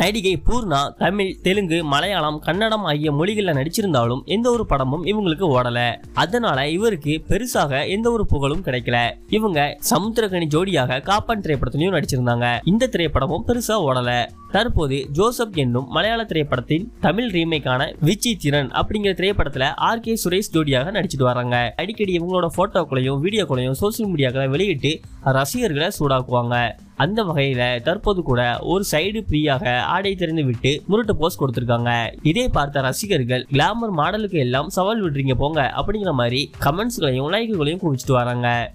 நடிகை பூர்ணா தமிழ் தெலுங்கு மலையாளம் கன்னடம் ஆகிய மொழிகளில் நடிச்சிருந்தாலும் எந்த ஒரு படமும் இவங்களுக்கு ஓடல அதனால இவருக்கு பெருசாக எந்த ஒரு புகழும் கிடைக்கல இவங்க சமுத்திரகனி ஜோடியாக காப்பான் திரைப்படத்திலையும் நடிச்சிருந்தாங்க இந்த திரைப்படமும் பெருசா ஓடல தற்போது ஜோசப் என்னும் மலையாள திரைப்படத்தின் தமிழ் ரீமேக்கான விச்சி திறன் அப்படிங்கிற திரைப்படத்துல ஆர் கே சுரேஷ் ஜோடியாக நடிச்சிட்டு வராங்க அடிக்கடி இவங்களோட போட்டோக்களையும் வீடியோக்களையும் சோசியல் மீடியாக்களை வெளியிட்டு ரசிகர்களை சூடாக்குவாங்க அந்த வகையில தற்போது கூட ஒரு சைடு ஃப்ரீயாக ஆடை திறந்து விட்டு முருட்டு போஸ்ட் கொடுத்திருக்காங்க இதே பார்த்த ரசிகர்கள் கிளாமர் மாடலுக்கு எல்லாம் சவால் விடுறீங்க போங்க அப்படிங்கிற மாதிரி கமெண்ட்ஸ்களையும் லைக்குகளையும் குவிச்சிட்டு வராங்க